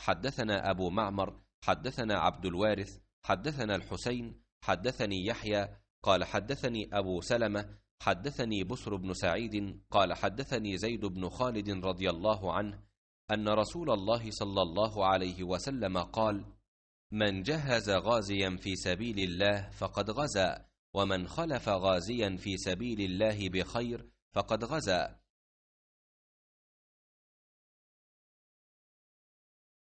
حدثنا أبو معمر حدثنا عبد الوارث حدثنا الحسين حدثني يحيى قال حدثني أبو سلمة حدثني بسر بن سعيد قال حدثني زيد بن خالد رضي الله عنه أن رسول الله صلى الله عليه وسلم قال من جهز غازيا في سبيل الله فقد غزا ومن خلف غازيا في سبيل الله بخير فقد غزا